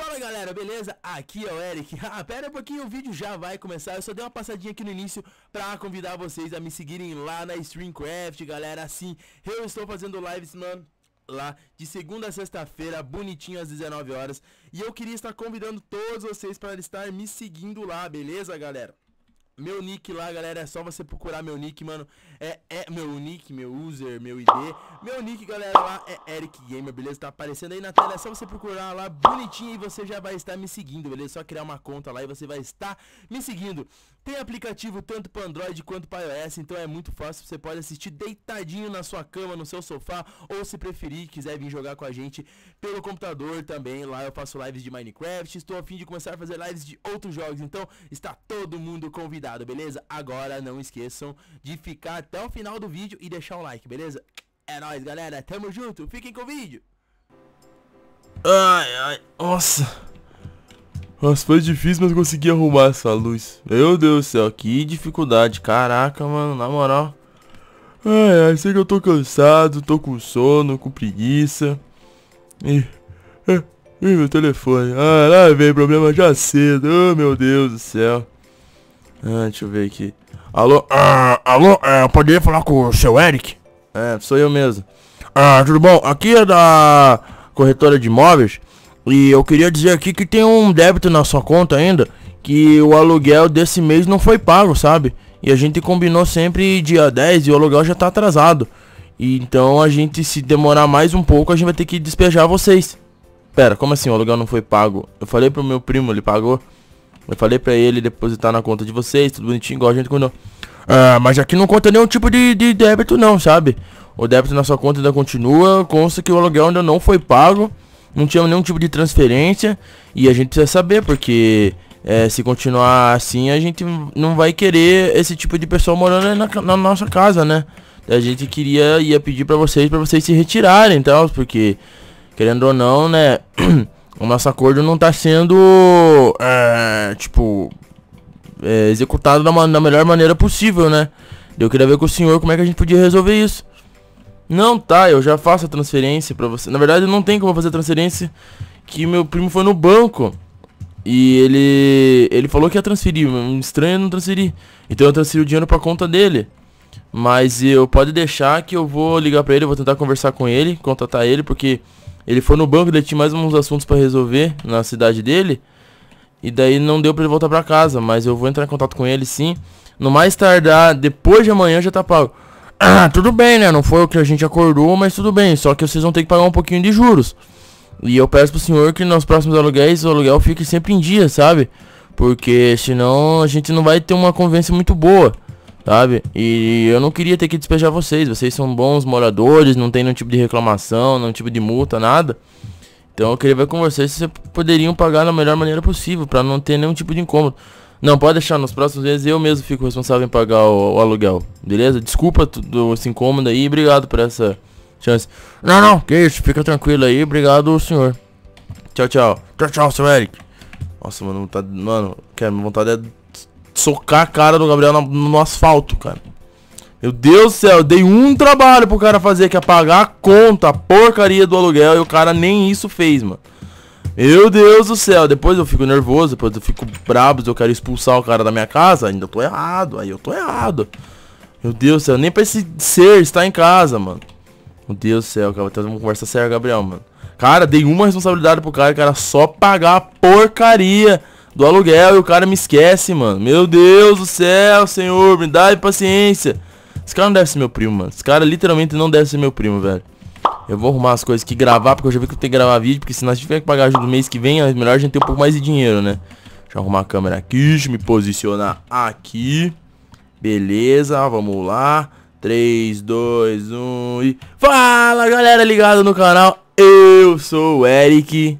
Fala galera, beleza? Aqui é o Eric. Ah, pera um pouquinho, o vídeo já vai começar. Eu só dei uma passadinha aqui no início pra convidar vocês a me seguirem lá na Streamcraft, galera. Assim, eu estou fazendo lives, mano lá de segunda a sexta-feira, bonitinho às 19 horas. E eu queria estar convidando todos vocês para estar me seguindo lá, beleza, galera? Meu nick lá, galera, é só você procurar meu nick, mano. É, é meu nick, meu user, meu ID. Meu nick, galera, lá é Eric Gamer, beleza? Tá aparecendo aí na tela, é só você procurar lá bonitinho e você já vai estar me seguindo, beleza? É só criar uma conta lá e você vai estar me seguindo. Tem aplicativo tanto para Android quanto para iOS, então é muito fácil. Você pode assistir deitadinho na sua cama, no seu sofá, ou se preferir, quiser vir jogar com a gente pelo computador também. Lá eu faço lives de Minecraft, estou a fim de começar a fazer lives de outros jogos, então está todo mundo convidado convidado, beleza? Agora não esqueçam de ficar até o final do vídeo e deixar o like, beleza? É nóis, galera. Tamo junto. Fiquem com o vídeo. Ai, ai. Nossa. Nossa, foi difícil, mas consegui arrumar essa luz. Meu Deus do céu, que dificuldade. Caraca, mano, na moral. Ai, ai, sei que eu tô cansado, tô com sono, com preguiça. Ih, ih, meu telefone. Ah, lá vem problema já cedo. Oh, meu Deus do céu. Ah, deixa eu ver aqui. Alô? Ah, alô? É, eu poderia falar com o seu Eric? É, sou eu mesmo. Ah, tudo bom? Aqui é da corretora de imóveis. E eu queria dizer aqui que tem um débito na sua conta ainda. Que o aluguel desse mês não foi pago, sabe? E a gente combinou sempre dia 10 e o aluguel já tá atrasado. E então a gente, se demorar mais um pouco, a gente vai ter que despejar vocês. Pera, como assim o aluguel não foi pago? Eu falei pro meu primo, ele pagou. Eu falei pra ele depositar na conta de vocês, tudo bonitinho, igual a gente quando... Ah, mas aqui não conta nenhum tipo de, de débito não, sabe? O débito na sua conta ainda continua, consta que o aluguel ainda não foi pago, não tinha nenhum tipo de transferência, e a gente precisa saber, porque é, se continuar assim, a gente não vai querer esse tipo de pessoa morando na, na nossa casa, né? A gente queria ia pedir para vocês, para vocês se retirarem, então, porque querendo ou não, né, O nosso acordo não está sendo, é, tipo, é, executado da, da melhor maneira possível, né? Eu queria ver com o senhor como é que a gente podia resolver isso. Não, tá, eu já faço a transferência para você. Na verdade, não tem como fazer a transferência que meu primo foi no banco. E ele ele falou que ia transferir, um estranho não transferir. Então eu transferi o dinheiro para conta dele. Mas eu pode deixar que eu vou ligar para ele, vou tentar conversar com ele, contatar ele, porque ele foi no banco, ele tinha mais uns assuntos para resolver na cidade dele. E daí não deu para ele voltar para casa, mas eu vou entrar em contato com ele sim. No mais tardar, depois de amanhã já tá pago. Ah, tudo bem, né? Não foi o que a gente acordou, mas tudo bem. Só que vocês vão ter que pagar um pouquinho de juros. E eu peço pro senhor que nos próximos aluguéis o aluguel fique sempre em dia, sabe? Porque senão a gente não vai ter uma convivência muito boa sabe? E eu não queria ter que despejar vocês, vocês são bons moradores, não tem nenhum tipo de reclamação, nenhum tipo de multa, nada. Então eu queria ver com vocês se vocês poderiam pagar da melhor maneira possível, para não ter nenhum tipo de incômodo. Não, pode deixar, nos próximos meses eu mesmo fico responsável em pagar o, o aluguel, beleza? Desculpa tudo esse incômodo aí, obrigado por essa chance. Não, não, que isso, fica tranquilo aí, obrigado senhor. Tchau, tchau. Tchau, tchau, seu Eric. Nossa, mano, tá mano, quero, minha vontade é socar a cara do Gabriel no, no asfalto, cara. Meu Deus do céu, dei um trabalho pro cara fazer, que é pagar a conta, a porcaria do aluguel, e o cara nem isso fez, mano. Meu Deus do céu, depois eu fico nervoso, depois eu fico brabo, eu quero expulsar o cara da minha casa, ainda eu tô errado, aí eu tô errado. Meu Deus do céu, nem pra esse ser estar em casa, mano. Meu Deus do céu, cara, vamos conversar sério, Gabriel, mano. Cara, dei uma responsabilidade pro cara, cara, só pagar a porcaria do aluguel e o cara me esquece, mano. Meu Deus do céu, senhor, me dá paciência. Esse cara não deve ser meu primo, mano. Esse cara literalmente não deve ser meu primo, velho. Eu vou arrumar as coisas que gravar, porque eu já vi que eu tenho que gravar vídeo, porque se nós tiver que pagar ajuda do mês que vem, é melhor a gente ter um pouco mais de dinheiro, né? Deixa eu arrumar a câmera aqui, deixa eu me posicionar aqui. Beleza, vamos lá. 3, 2, 1 e... Fala, galera ligada no canal. Eu sou o Eric